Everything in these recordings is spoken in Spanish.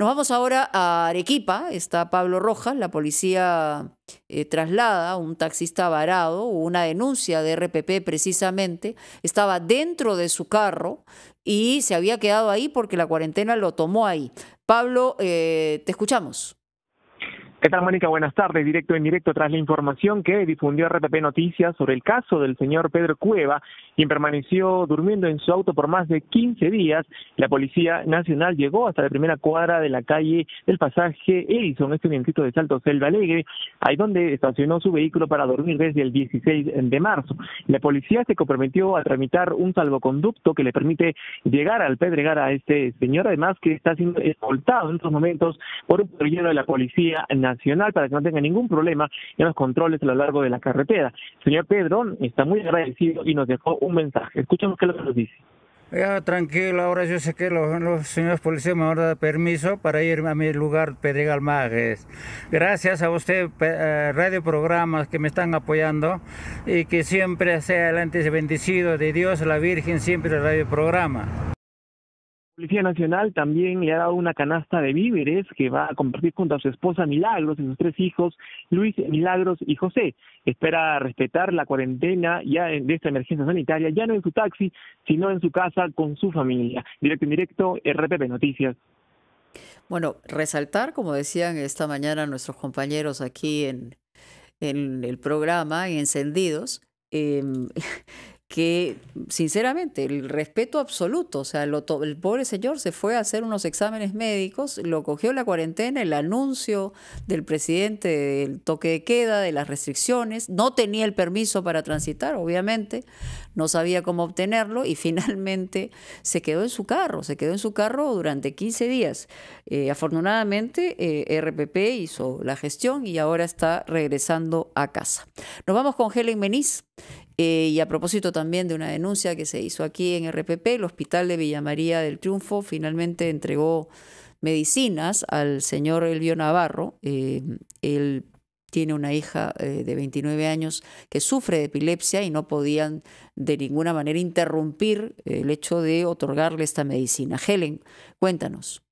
Nos vamos ahora a Arequipa, está Pablo Rojas, la policía eh, traslada un taxista varado, una denuncia de RPP precisamente, estaba dentro de su carro y se había quedado ahí porque la cuarentena lo tomó ahí. Pablo, eh, te escuchamos. ¿Qué tal, Mónica? Buenas tardes. Directo en directo tras la información que difundió RTP Noticias sobre el caso del señor Pedro Cueva, quien permaneció durmiendo en su auto por más de 15 días. La Policía Nacional llegó hasta la primera cuadra de la calle del pasaje Edison, este vientrito de Salto Selva Alegre, ahí donde estacionó su vehículo para dormir desde el 16 de marzo. La policía se comprometió a tramitar un salvoconducto que le permite llegar al Pedregar a este señor, además que está siendo escoltado en estos momentos por un patrullero de la Policía Nacional para que no tenga ningún problema en los controles a lo largo de la carretera. Señor Pedro está muy agradecido y nos dejó un mensaje. Escuchemos qué es lo que nos dice. tranquilo, ahora yo sé que los, señores policías me han dado permiso para ir a mi lugar Pedregal Majes. Gracias a usted, eh, Radio Programas, que me están apoyando y que siempre sea adelante bendecido de Dios, la Virgen, siempre el Radio Programa. La Policía Nacional también le ha dado una canasta de víveres que va a compartir junto a su esposa Milagros y sus tres hijos, Luis, Milagros y José. Espera respetar la cuarentena ya de esta emergencia sanitaria, ya no en su taxi, sino en su casa con su familia. Directo en directo, RPP Noticias. Bueno, resaltar, como decían esta mañana nuestros compañeros aquí en, en el programa, encendidos, eh, que sinceramente el respeto absoluto, o sea, el pobre señor se fue a hacer unos exámenes médicos, lo cogió la cuarentena, el anuncio del presidente del toque de queda, de las restricciones, no tenía el permiso para transitar, obviamente, no sabía cómo obtenerlo y finalmente se quedó en su carro, se quedó en su carro durante 15 días. Eh, afortunadamente, eh, RPP hizo la gestión y ahora está regresando a casa. Nos vamos con Helen Meniz. Eh, y a propósito también de una denuncia que se hizo aquí en RPP, el Hospital de Villa María del Triunfo finalmente entregó medicinas al señor Elvio Navarro. Eh, él tiene una hija eh, de 29 años que sufre de epilepsia y no podían de ninguna manera interrumpir el hecho de otorgarle esta medicina. Helen, cuéntanos.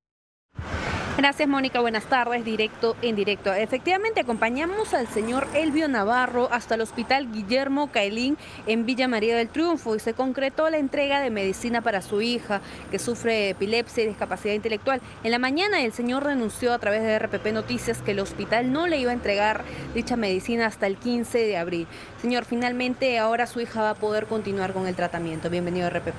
Gracias, Mónica. Buenas tardes, directo en directo. Efectivamente, acompañamos al señor Elvio Navarro hasta el hospital Guillermo Caelín en Villa María del Triunfo y se concretó la entrega de medicina para su hija que sufre epilepsia y discapacidad intelectual. En la mañana, el señor renunció a través de RPP Noticias que el hospital no le iba a entregar dicha medicina hasta el 15 de abril. Señor, finalmente ahora su hija va a poder continuar con el tratamiento. Bienvenido a RPP.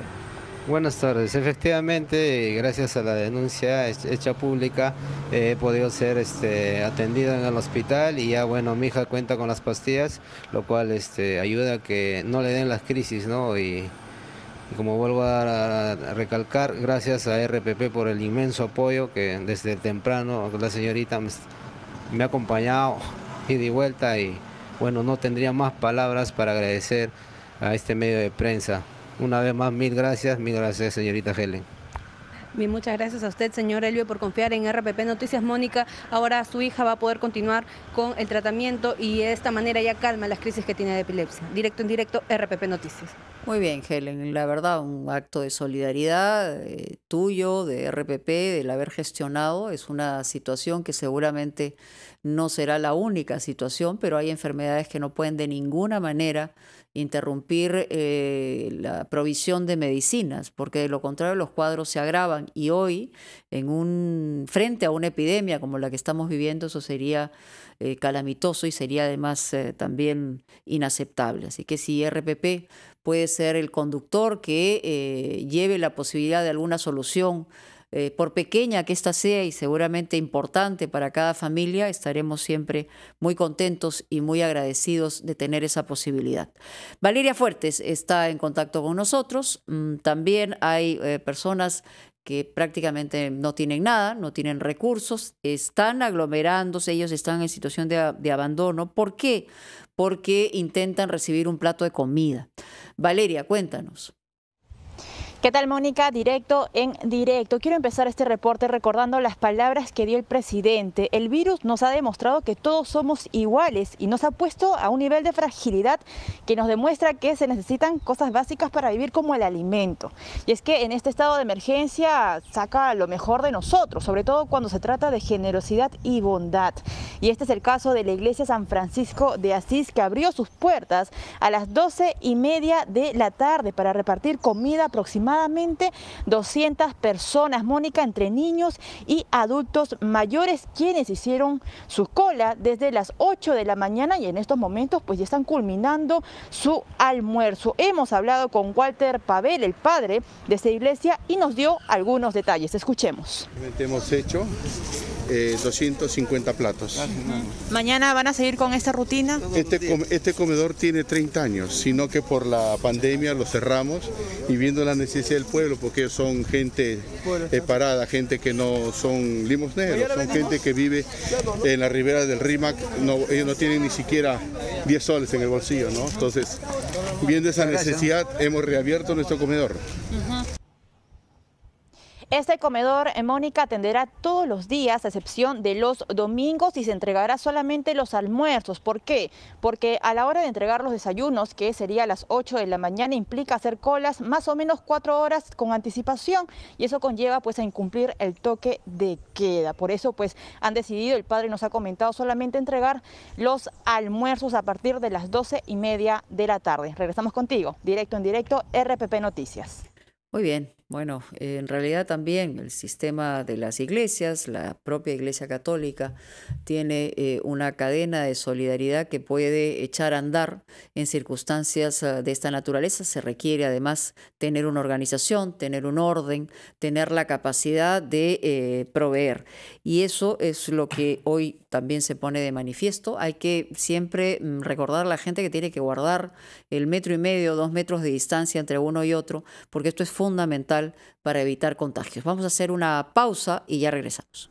Buenas tardes. Efectivamente, gracias a la denuncia hecha pública, he podido ser este, atendido en el hospital y ya, bueno, mi hija cuenta con las pastillas, lo cual este, ayuda a que no le den las crisis, ¿no? Y, como vuelvo a, recalcar, gracias a RPP por el inmenso apoyo que desde temprano la señorita me, ha acompañado y de vuelta y bueno, no tendría más palabras para agradecer a este medio de prensa. Una vez más, mil gracias, mil gracias, señorita Helen. muchas gracias a usted, señor Elvio, por confiar en RPP Noticias Mónica. Ahora su hija va a poder continuar con el tratamiento y de esta manera ya calma las crisis que tiene de epilepsia. Directo en directo, RPP Noticias. Muy bien, Helen. La verdad, un acto de solidaridad eh, tuyo, de RPP, del haber gestionado. Es una situación que seguramente no será la única situación, pero hay enfermedades que no pueden de ninguna manera interrumpir eh, la provisión de medicinas, porque de lo contrario los cuadros se agravan y hoy, en un, frente a una epidemia como la que estamos viviendo, eso sería eh, calamitoso y sería además eh, también inaceptable. Así que si RPP puede ser el conductor que lleve la posibilidad de alguna solución, eh, por pequeña que ésta sea y seguramente importante para cada familia, estaremos siempre muy contentos y muy agradecidos de tener esa posibilidad. Valeria Fuertes está en contacto con nosotros. Mm, también hay eh, personas que prácticamente no tienen nada, no tienen recursos, están aglomerándose, ellos están en situación de, de, abandono. ¿Por qué? Porque intentan recibir un plato de comida. Valeria, cuéntanos. ¿Qué tal, Mónica? Directo en directo. Quiero empezar este reporte recordando las palabras que dio el presidente. El virus nos ha demostrado que todos somos iguales y nos ha puesto a un nivel de fragilidad que nos demuestra que se necesitan cosas básicas para vivir como el alimento. Y es que en este estado de emergencia saca lo mejor de nosotros, sobre todo cuando se trata de generosidad y bondad. Y este es el caso de la iglesia San Francisco de Asís, que abrió sus puertas a las doce y media de la tarde para repartir comida aproximadamente aproximadamente 200 personas, Mónica, entre niños y adultos mayores, quienes hicieron su cola desde las 8 de la mañana y en estos momentos pues ya están culminando su almuerzo. Hemos hablado con Walter Pavel, el padre de esa iglesia, y nos dio algunos detalles. Escuchemos. Hemos hecho 250 eh, platos. ¿Mañana van a seguir con esta rutina? Este, este comedor tiene 30 años, sino que por la pandemia lo cerramos y viendo la necesidad del pueblo, porque son gente eh, parada, gente que no son limosneros, son gente que vive en la ribera del Rímac, ellos no tienen ni siquiera 10 soles en el bolsillo, ¿no? Entonces, viendo esa necesidad, hemos reabierto nuestro comedor. Este comedor, eh, Mónica, atenderá todos los días, a excepción de los domingos, y se entregará solamente los almuerzos. ¿Por qué? Porque a la hora de entregar los desayunos, que sería a las 8 de la mañana, implica hacer colas más o menos cuatro horas con anticipación y eso conlleva pues a incumplir el toque de queda. Por eso pues han decidido, el padre nos ha comentado, solamente entregar los almuerzos a partir de las 12 y media de la tarde. Regresamos contigo, directo en directo, RPP Noticias. Muy bien, bueno, en realidad también el sistema de las iglesias, la propia Iglesia Católica, tiene eh, una cadena de solidaridad que puede echar a andar en circunstancias ah, de esta naturaleza. Se requiere además tener una organización, tener un orden, tener la capacidad de eh, proveer. Y eso es lo que hoy también se pone de manifiesto. Hay que siempre mm, recordar a la gente que tiene que guardar el metro y medio, dos metros de distancia entre uno y otro, porque esto es fundamental para evitar contagios. Vamos a hacer una pausa y ya regresamos.